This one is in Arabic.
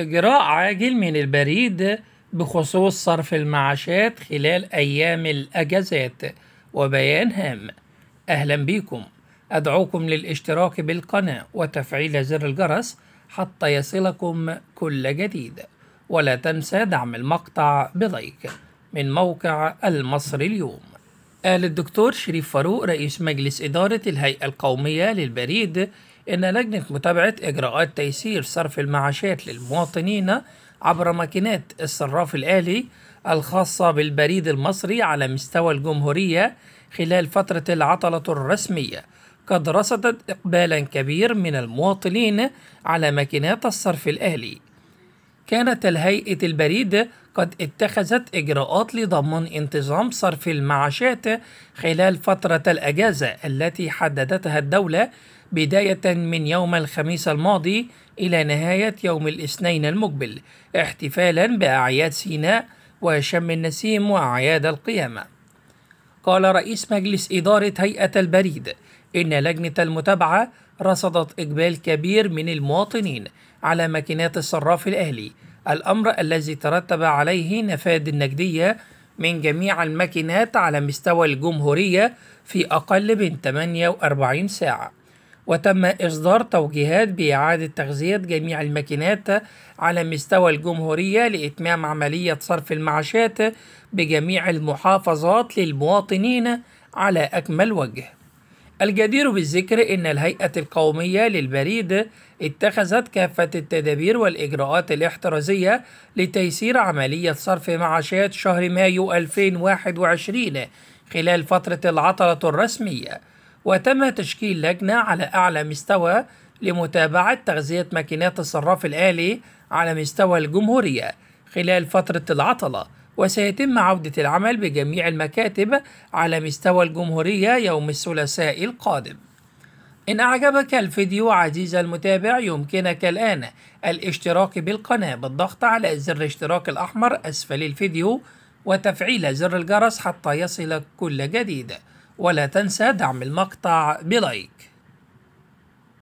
إجراء عاجل من البريد بخصوص صرف المعاشات خلال أيام الأجازات وبيان هام أهلا بكم أدعوكم للاشتراك بالقناة وتفعيل زر الجرس حتى يصلكم كل جديد ولا تنسى دعم المقطع بلايك من موقع المصري اليوم قال الدكتور شريف فاروق رئيس مجلس إدارة الهيئة القومية للبريد إن لجنة متابعة إجراءات تيسير صرف المعاشات للمواطنين عبر ماكينات الصراف الآلي الخاصة بالبريد المصري على مستوى الجمهورية خلال فترة العطلة الرسمية قد رصدت إقبالا كبير من المواطنين على ماكينات الصرف الآلي كانت الهيئة البريد قد اتخذت إجراءات لضمان انتظام صرف المعاشات خلال فترة الأجازة التي حددتها الدولة بداية من يوم الخميس الماضي إلى نهاية يوم الاثنين المقبل احتفالا بأعياد سيناء وشم النسيم وأعياد القيامة. قال رئيس مجلس إدارة هيئة البريد إن لجنة المتابعة رصدت إقبال كبير من المواطنين على ماكينات الصراف الأهلي الأمر الذي ترتب عليه نفاد النجدية من جميع الماكينات على مستوى الجمهورية في أقل من 48 ساعة وتم إصدار توجيهات بإعادة تغذية جميع الماكينات على مستوى الجمهورية لإتمام عملية صرف المعاشات بجميع المحافظات للمواطنين على أكمل وجه الجدير بالذكر أن الهيئة القومية للبريد اتخذت كافة التدابير والإجراءات الاحترازية لتيسير عملية صرف معاشات شهر مايو 2021 خلال فترة العطلة الرسمية، وتم تشكيل لجنة على أعلى مستوى لمتابعة تغذية ماكينات الصراف الآلي على مستوى الجمهورية خلال فترة العطلة وسيتم عودة العمل بجميع المكاتب على مستوى الجمهورية يوم الثلاثاء القادم إن أعجبك الفيديو عزيزي المتابع يمكنك الآن الاشتراك بالقناة بالضغط على زر الاشتراك الأحمر أسفل الفيديو وتفعيل زر الجرس حتى يصلك كل جديد ولا تنسى دعم المقطع بلايك